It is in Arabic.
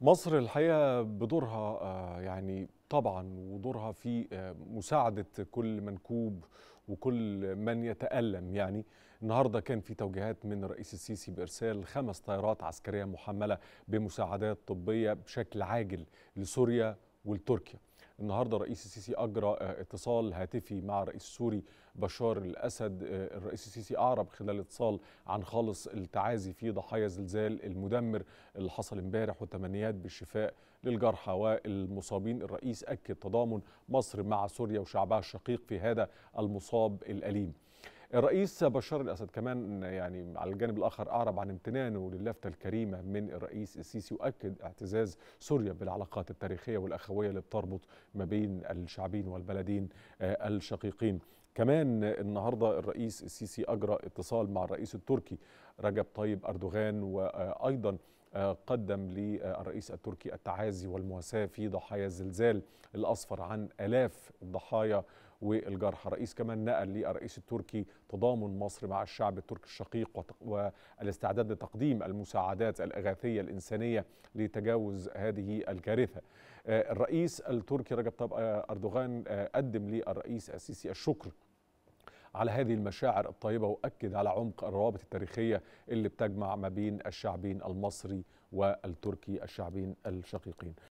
مصر الحقيقه بدورها آه، يعني طبعا ودورها في آه، مساعده كل منكوب وكل من يتالم يعني النهارده كان في توجيهات من الرئيس السيسي بارسال خمس طائرات عسكريه محمله بمساعدات طبيه بشكل عاجل لسوريا ولتركيا النهارده الرئيس السيسي اجرى آه، اتصال هاتفي مع الرئيس السوري بشار الاسد آه، الرئيس السيسي اعرب خلال اتصال عن خالص التعازي في ضحايا زلزال المدمر اللي حصل امبارح والتمنيات بالشفاء للجرحى والمصابين الرئيس اكد تضامن مصر مع سوريا وشعبها الشقيق في هذا المصاب الاليم الرئيس بشار الأسد كمان يعني على الجانب الآخر أعرب عن امتنانه للفتة الكريمة من الرئيس السيسي وأكد اعتزاز سوريا بالعلاقات التاريخية والأخوية اللي بتربط ما بين الشعبين والبلدين آه، الشقيقين كمان النهارده الرئيس السيسي اجرى اتصال مع الرئيس التركي رجب طيب اردوغان وايضا قدم للرئيس التركي التعازي والمواساة في ضحايا الزلزال الأصفر عن ألاف الضحايا والجرحى الرئيس كمان نقل للرئيس التركي تضامن مصر مع الشعب التركي الشقيق والاستعداد لتقديم المساعدات الإغاثية الإنسانية لتجاوز هذه الكارثة آه، الرئيس التركي رجب طب آه، أردوغان آه، قدم للرئيس السيسي الشكر على هذه المشاعر الطيبة وأكد على عمق الروابط التاريخية اللي بتجمع ما بين الشعبين المصري والتركي الشعبين الشقيقين